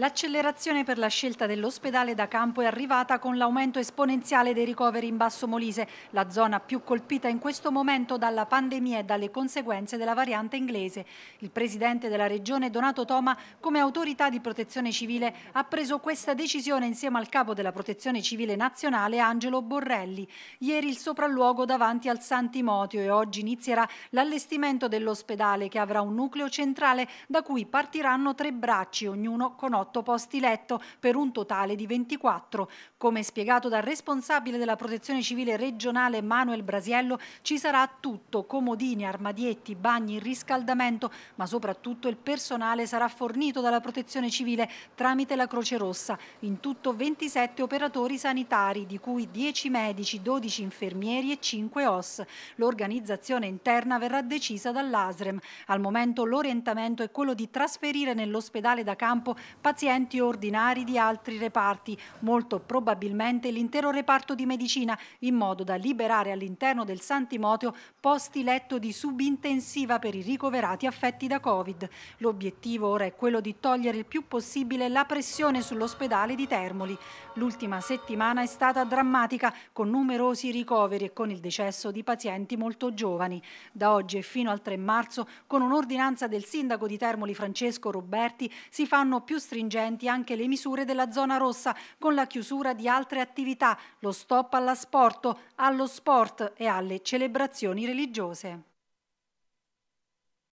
L'accelerazione per la scelta dell'ospedale da campo è arrivata con l'aumento esponenziale dei ricoveri in Basso Molise, la zona più colpita in questo momento dalla pandemia e dalle conseguenze della variante inglese. Il presidente della regione Donato Toma, come autorità di protezione civile, ha preso questa decisione insieme al capo della protezione civile nazionale Angelo Borrelli. Ieri il sopralluogo davanti al Santimotio e oggi inizierà l'allestimento dell'ospedale che avrà un nucleo centrale da cui partiranno tre bracci, ognuno con otto 38 posti letto per un totale di 24. Come spiegato dal responsabile della protezione civile regionale Manuel Brasiello, ci sarà tutto, comodini, armadietti, bagni, riscaldamento, ma soprattutto il personale sarà fornito dalla protezione civile tramite la Croce Rossa. In tutto 27 operatori sanitari, di cui 10 medici, 12 infermieri e 5 OS. L'organizzazione interna verrà decisa dall'ASREM. Al momento l'orientamento è quello di trasferire nell'ospedale da campo pazienti pazienti ordinari di altri reparti, molto probabilmente l'intero reparto di medicina, in modo da liberare all'interno del Santimoteo posti letto di subintensiva per i ricoverati affetti da Covid. L'obiettivo ora è quello di togliere il più possibile la pressione sull'ospedale di Termoli. L'ultima settimana è stata drammatica, con numerosi ricoveri e con il decesso di pazienti molto giovani. Da oggi e fino al 3 marzo, con un'ordinanza del sindaco di Termoli Francesco Roberti, si fanno più stringenti stringenti anche le misure della zona rossa, con la chiusura di altre attività, lo stop all'asporto, allo sport e alle celebrazioni religiose.